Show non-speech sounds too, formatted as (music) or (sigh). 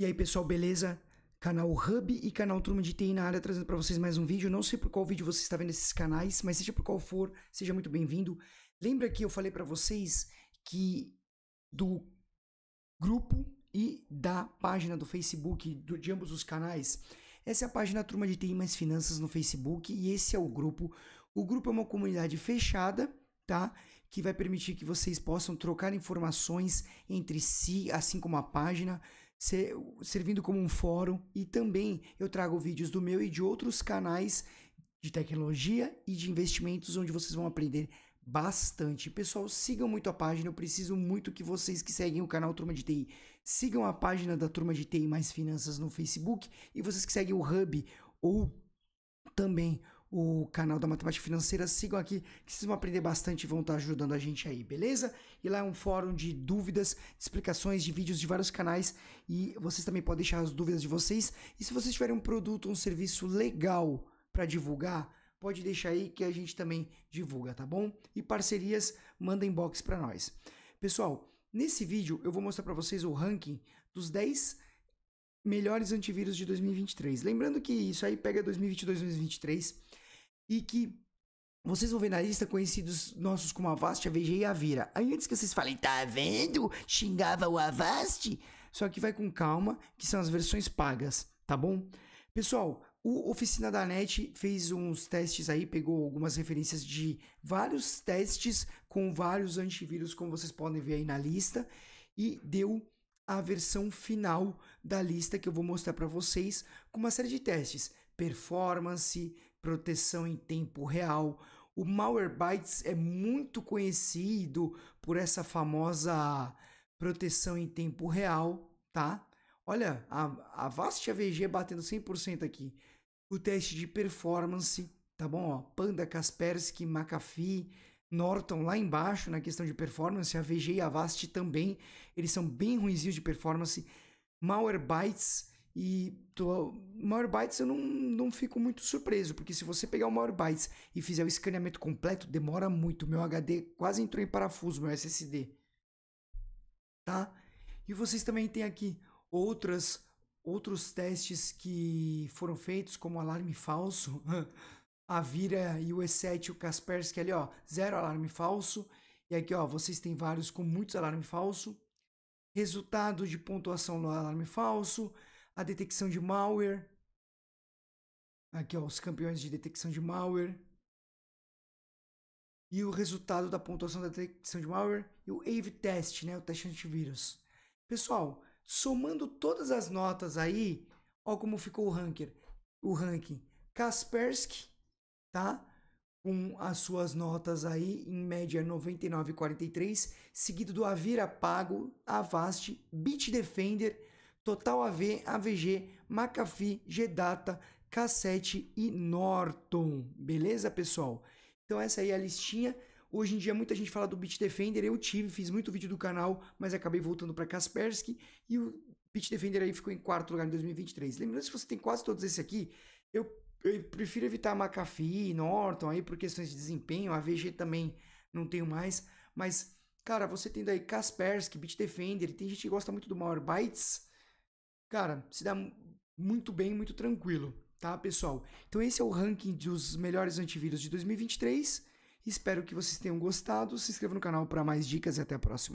E aí, pessoal, beleza? Canal Hub e canal Turma de TI na área, trazendo para vocês mais um vídeo. Não sei por qual vídeo você está vendo esses canais, mas seja por qual for, seja muito bem-vindo. Lembra que eu falei para vocês que do grupo e da página do Facebook, do, de ambos os canais, essa é a página Turma de TI mais Finanças no Facebook e esse é o grupo. O grupo é uma comunidade fechada, tá? Que vai permitir que vocês possam trocar informações entre si, assim como a página, ser, servindo como um fórum e também eu trago vídeos do meu e de outros canais de tecnologia e de investimentos onde vocês vão aprender bastante. Pessoal, sigam muito a página. Eu preciso muito que vocês que seguem o canal Turma de TI sigam a página da Turma de TI Mais Finanças no Facebook e vocês que seguem o Hub ou também o canal da Matemática Financeira, sigam aqui que vocês vão aprender bastante e vão estar ajudando a gente aí, beleza? E lá é um fórum de dúvidas, explicações de vídeos de vários canais e vocês também podem deixar as dúvidas de vocês. E se vocês tiverem um produto, um serviço legal para divulgar, pode deixar aí que a gente também divulga, tá bom? E parcerias, manda inbox para nós. Pessoal, nesse vídeo eu vou mostrar para vocês o ranking dos 10 melhores antivírus de 2023. Lembrando que isso aí pega 2022 2023 e que vocês vão ver na lista conhecidos nossos como Avast, AVG e Avira. Aí antes que vocês falem, tá vendo? Xingava o Avast. Só que vai com calma, que são as versões pagas, tá bom? Pessoal, o Oficina da NET fez uns testes aí, pegou algumas referências de vários testes com vários antivírus, como vocês podem ver aí na lista, e deu a versão final da lista que eu vou mostrar para vocês com uma série de testes: performance, proteção em tempo real. O Malwarebytes é muito conhecido por essa famosa proteção em tempo real, tá? Olha, a, a Vast AVG batendo 100% aqui. O teste de performance, tá bom? Ó, Panda, Kaspersky, McAfee, Norton lá embaixo na questão de performance. A VG e a Vast também, eles são bem ruinzinhos de performance. Malwarebytes e tu, Maior Bytes eu não, não fico muito surpreso, porque se você pegar o Maior Bytes e fizer o escaneamento completo, demora muito. Meu HD quase entrou em parafuso, meu SSD. Tá? E vocês também têm aqui outras, outros testes que foram feitos, como alarme falso, (laughs) a Vira e o E7, o Kaspersky ali, ó, zero alarme falso. E aqui, ó, vocês têm vários com muitos alarme falso. Resultado de pontuação no alarme falso a detecção de malware. Aqui, ó, os campeões de detecção de malware. E o resultado da pontuação da detecção de malware e o AVE test, né, o teste antivírus. Pessoal, somando todas as notas aí, ó como ficou o ranking. O ranking Kaspersky, tá? Com as suas notas aí em média 99,43, seguido do Avira Pago, Avast, Bitdefender Total AV, AVG, McAfee, G-Data, K7 e Norton. Beleza, pessoal? Então essa aí é a listinha. Hoje em dia muita gente fala do Bitdefender, eu tive, fiz muito vídeo do canal, mas acabei voltando para Kaspersky e o Bitdefender aí ficou em quarto lugar em 2023. Lembrando, se você tem quase todos esses aqui, eu, eu prefiro evitar McAfee, Norton aí por questões de desempenho, AVG também não tenho mais, mas cara, você tem daí Kaspersky, Bitdefender, tem gente que gosta muito do Mauer Bytes, cara, se dá muito bem, muito tranquilo, tá, pessoal? Então esse é o ranking dos melhores antivírus de 2023. Espero que vocês tenham gostado. Se inscreva no canal para mais dicas e até a próxima.